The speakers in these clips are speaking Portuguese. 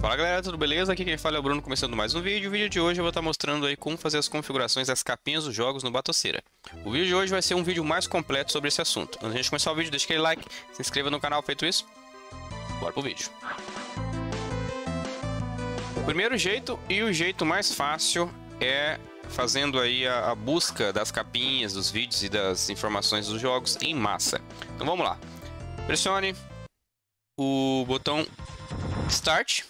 Fala galera, tudo beleza? Aqui quem fala é o Bruno, começando mais um vídeo. O vídeo de hoje eu vou estar tá mostrando aí como fazer as configurações das capinhas dos jogos no Batoceira. O vídeo de hoje vai ser um vídeo mais completo sobre esse assunto. Antes de começar o vídeo, deixa aquele like, se inscreva no canal, feito isso, bora pro vídeo. O primeiro jeito e o jeito mais fácil é fazendo aí a, a busca das capinhas, dos vídeos e das informações dos jogos em massa. Então vamos lá. Pressione o botão Start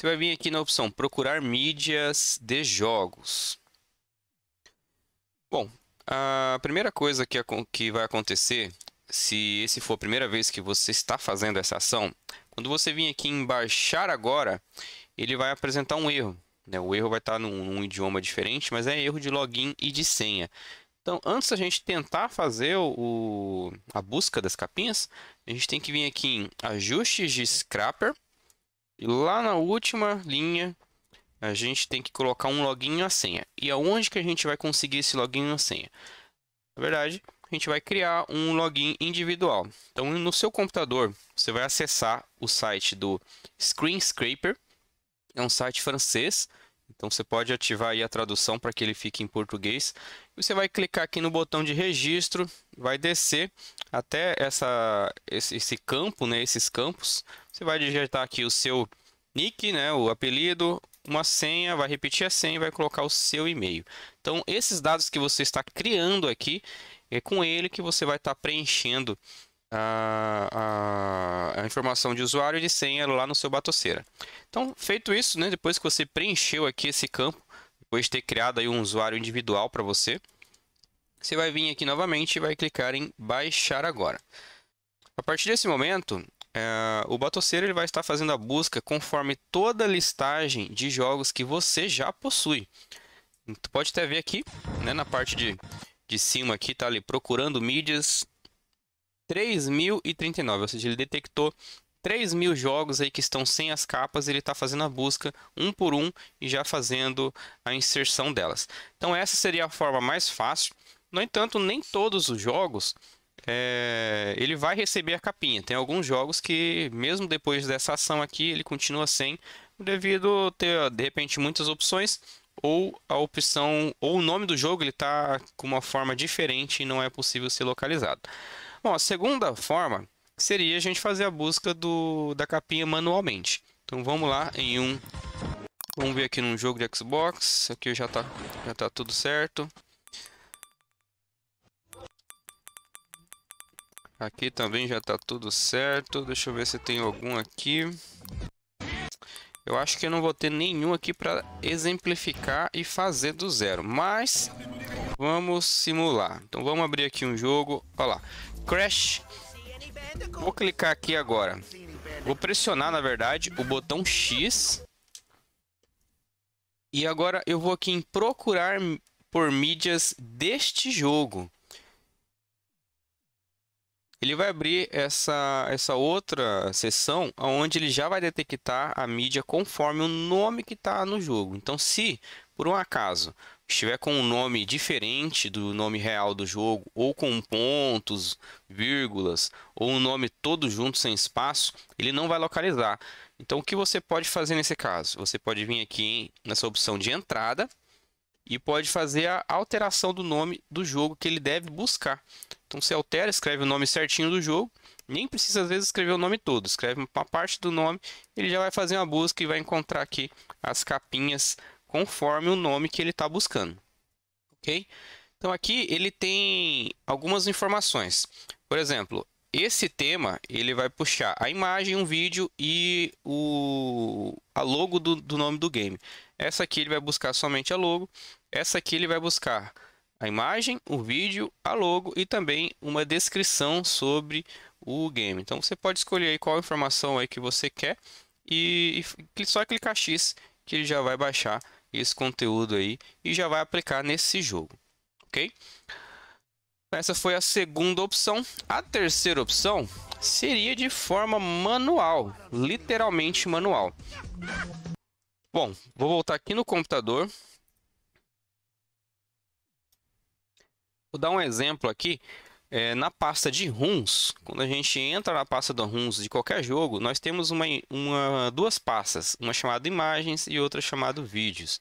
você vai vir aqui na opção procurar mídias de jogos. Bom, a primeira coisa que, que vai acontecer, se esse for a primeira vez que você está fazendo essa ação, quando você vir aqui em baixar agora, ele vai apresentar um erro. Né? O erro vai estar num, num idioma diferente, mas é erro de login e de senha. Então, antes da gente tentar fazer o, a busca das capinhas, a gente tem que vir aqui em ajustes de scrapper e lá na última linha, a gente tem que colocar um login e a senha. E aonde que a gente vai conseguir esse login e a senha? Na verdade, a gente vai criar um login individual. Então, no seu computador, você vai acessar o site do Screen Scraper. É um site francês, então você pode ativar a tradução para que ele fique em português. Você vai clicar aqui no botão de registro, vai descer até essa, esse, esse campo, né, esses campos, você vai digitar aqui o seu nick, né, o apelido, uma senha, vai repetir a senha e vai colocar o seu e-mail. Então, esses dados que você está criando aqui, é com ele que você vai estar preenchendo a, a, a informação de usuário e de senha lá no seu Batoceira. Então, feito isso, né, depois que você preencheu aqui esse campo, depois de ter criado aí um usuário individual para você, você vai vir aqui novamente e vai clicar em baixar agora. A partir desse momento, é, o Batoceiro ele vai estar fazendo a busca conforme toda a listagem de jogos que você já possui. Tu pode até ver aqui, né, na parte de, de cima aqui, tá ali, procurando mídias 3.039, ou seja, ele detectou 3.000 jogos aí que estão sem as capas, ele está fazendo a busca um por um e já fazendo a inserção delas. Então essa seria a forma mais fácil. No entanto, nem todos os jogos é, ele vai receber a capinha. Tem alguns jogos que, mesmo depois dessa ação aqui, ele continua sem, devido ter, de repente, muitas opções, ou a opção, ou o nome do jogo ele está com uma forma diferente e não é possível ser localizado. Bom, a segunda forma seria a gente fazer a busca do, da capinha manualmente. Então vamos lá em um... Vamos ver aqui num jogo de Xbox, aqui já está já tá tudo certo. Aqui também já tá tudo certo. Deixa eu ver se tem algum aqui. Eu acho que eu não vou ter nenhum aqui para exemplificar e fazer do zero. Mas vamos simular. Então vamos abrir aqui um jogo. Olha lá. Crash. Vou clicar aqui agora. Vou pressionar, na verdade, o botão X. E agora eu vou aqui em procurar por mídias deste jogo ele vai abrir essa, essa outra seção onde ele já vai detectar a mídia conforme o nome que está no jogo. Então, se por um acaso estiver com um nome diferente do nome real do jogo, ou com pontos, vírgulas, ou um nome todo junto sem espaço, ele não vai localizar. Então, o que você pode fazer nesse caso? Você pode vir aqui nessa opção de entrada e pode fazer a alteração do nome do jogo que ele deve buscar. Então você altera, escreve o nome certinho do jogo. Nem precisa às vezes escrever o nome todo, escreve uma parte do nome, ele já vai fazer uma busca e vai encontrar aqui as capinhas conforme o nome que ele está buscando. Ok? Então aqui ele tem algumas informações. Por exemplo, esse tema ele vai puxar a imagem, um vídeo e o a logo do, do nome do game. Essa aqui ele vai buscar somente a logo. Essa aqui ele vai buscar a imagem, o vídeo, a logo e também uma descrição sobre o game. Então você pode escolher qual informação aí que você quer e, e só clicar X que ele já vai baixar esse conteúdo aí e já vai aplicar nesse jogo, ok? Essa foi a segunda opção. A terceira opção seria de forma manual, literalmente manual. Bom, vou voltar aqui no computador, Vou dar um exemplo aqui. É, na pasta de runs, quando a gente entra na pasta do runs de qualquer jogo, nós temos uma, uma, duas pastas, uma chamada imagens e outra chamada vídeos.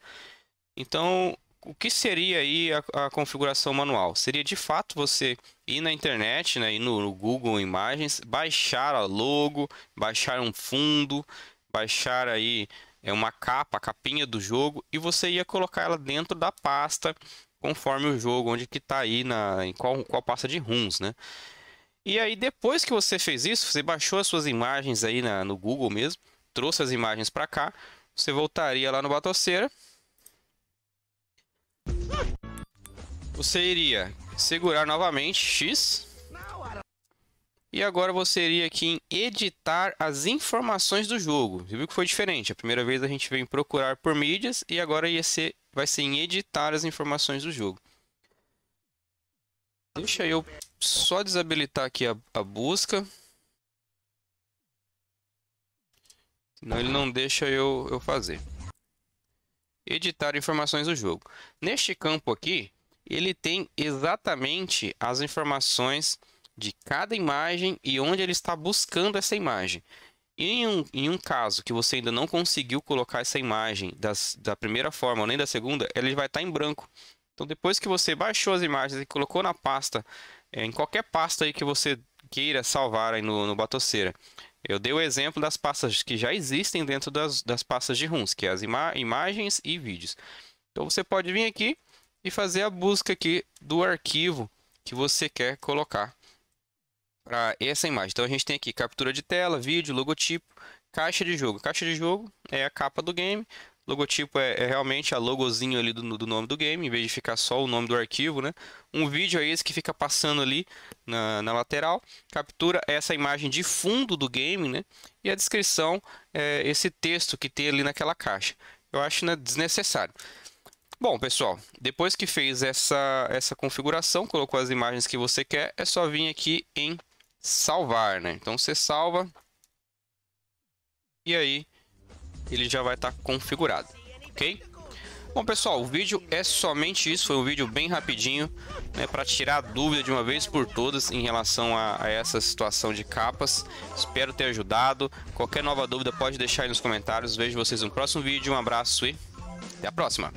Então, o que seria aí a, a configuração manual? Seria de fato você ir na internet, né, ir no, no Google Imagens, baixar a logo, baixar um fundo, baixar aí é uma capa, a capinha do jogo, e você ia colocar ela dentro da pasta conforme o jogo, onde que tá aí, na, em qual, qual pasta de runs, né? E aí depois que você fez isso, você baixou as suas imagens aí na, no Google mesmo, trouxe as imagens para cá, você voltaria lá no Batoceira. Você iria segurar novamente X e agora você iria aqui em editar as informações do jogo. Você viu que foi diferente. A primeira vez a gente veio em procurar por mídias e agora ia ser, vai ser em editar as informações do jogo. Deixa eu só desabilitar aqui a, a busca. Senão ele não deixa eu, eu fazer. Editar informações do jogo. Neste campo aqui, ele tem exatamente as informações de cada imagem e onde ele está buscando essa imagem. Em um, em um caso que você ainda não conseguiu colocar essa imagem das, da primeira forma ou nem da segunda, ele vai estar em branco. Então, depois que você baixou as imagens e colocou na pasta, é, em qualquer pasta aí que você queira salvar aí no, no Batoceira, eu dei o exemplo das pastas que já existem dentro das, das pastas de RUMs, que é as ima imagens e vídeos. Então, você pode vir aqui e fazer a busca aqui do arquivo que você quer colocar para essa imagem. Então a gente tem aqui captura de tela, vídeo, logotipo, caixa de jogo. Caixa de jogo é a capa do game. Logotipo é, é realmente a logozinho ali do, do, nome do game, em vez de ficar só o nome do arquivo, né? Um vídeo é esse que fica passando ali na, na lateral. Captura essa imagem de fundo do game, né? E a descrição é esse texto que tem ali naquela caixa. Eu acho né, desnecessário. Bom, pessoal, depois que fez essa, essa configuração, colocou as imagens que você quer, é só vir aqui em salvar, né? Então você salva e aí ele já vai estar tá configurado, ok? Bom pessoal, o vídeo é somente isso, foi um vídeo bem rapidinho, né, para tirar a dúvida de uma vez por todas em relação a, a, essa situação de capas. Espero ter ajudado. Qualquer nova dúvida pode deixar aí nos comentários. Vejo vocês no próximo vídeo, um abraço e até a próxima.